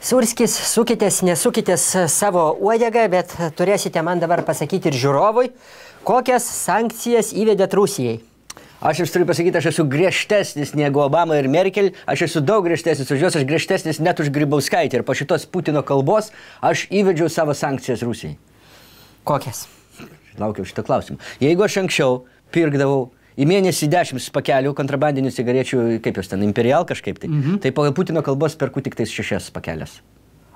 Surskis, sukitės, nesukitės savo uodegą, bet turėsite man dabar pasakyti ir žiūrovui, kokias sankcijas įvedėt Rusijai. Aš jums turiu pasakyti, aš esu griežtesnis negu Obama ir Merkel, aš esu daug griežtesnis už juos, aš griežtesnis net už Grybauskaitį ir po šitos Putino kalbos aš įvedžiau savo sankcijas Rusijai. Kokias? Laukiau šitą klausimą. Jeigu aš anksčiau pirkdavau į mėnesį 10 pakelių kontrabandinių cigarečių, kaip jos ten, imperial kažkaip tai. Mhm. Tai pagal Putino kalbos perku tik tais 6 pakelės.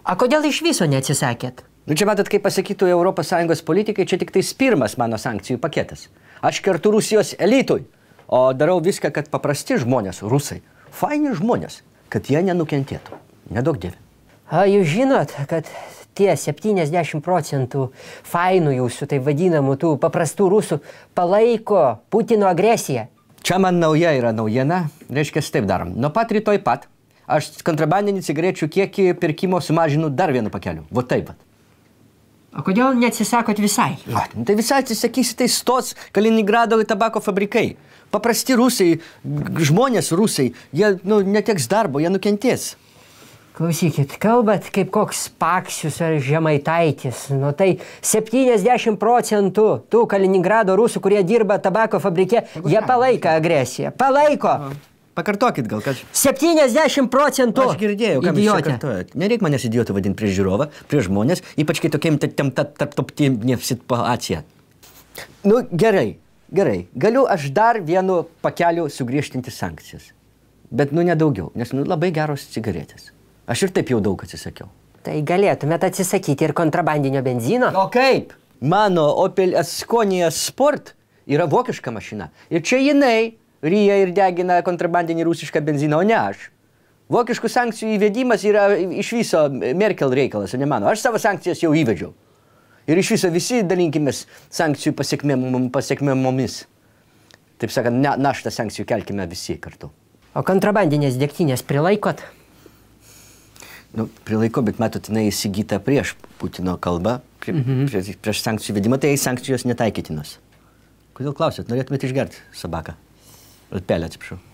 A kodėl iš viso neatsisakėt? Nu čia matot, kaip pasakytų ES politikai, čia tik tais pirmas mano sankcijų paketas. Aš kertu Rusijos elitui, o darau viską, kad paprasti žmonės, rusai, faini žmonės, kad jie nenukentėtų. Nedaug dievė. A jūs žinot, kad tie 70 procentų fainų jūsų, tai vadinamų tų paprastų rusų, palaiko Putino agresiją. Čia man nauja yra naujiena, reiškia, taip darom. Nuo pat rytoj pat aš kontrabandinį cigarečių kiekį pirkimo sumažinu dar vienu pakeliu. Va taip pat. O kodėl neatsisakot visai? Na, nu tai visai atsisakysit, tai stos Kaliningrado tabako fabrikai. Paprasti rusai, žmonės rusai, jie nu, neteks darbo, jie nukentės. Klausykit, kalbat kaip koks Paksius ar Žemaitaitis. Nu tai 70 procentų tų Kaliningrado rusų, kurie dirba tabako fabrike, jie palaiko agresiją. Palaiko. Pakartokit gal, kad... 70 procentų. Aš girdėjau, kad jūs kartojat. Nereik manęs idiotų vadinti prieš žiūrovą, prieš žmonės, ypač kai tokiam tarptautinė situacija. Nu gerai, gerai. Galiu aš dar vienu pakeliu sugriežtinti sankcijas. Bet nu nedaugiau, nes nu, labai geros cigaretės. Aš ir taip jau daug atsisakiau. Tai galėtumėt atsisakyti ir kontrabandinio benzino? O kaip? Mano Opel Asconija Sport yra vokiška mašina. Ir čia jinai ryja ir degina kontrabandinį rusišką benziną, o ne aš. Vokiškų sankcijų įvedimas yra iš viso Merkel reikalas, o ne mano. Aš savo sankcijas jau įvedžiau. Ir iš viso visi dalinkimės sankcijų pasiekmėmomis. Taip sakant, naštą sankcijų kelkime visi kartu. O kontrabandinės dėktynės prilaikot? nu, prilaiko, bet matot, jinai įsigyta prieš Putino kalbą, prie, mhm. prieš, prieš sankcijų vedimą, tai sankcijos netaikytinos. Kodėl klausėt, norėtumėte išgerti sabaką? Pelę, atsiprašau.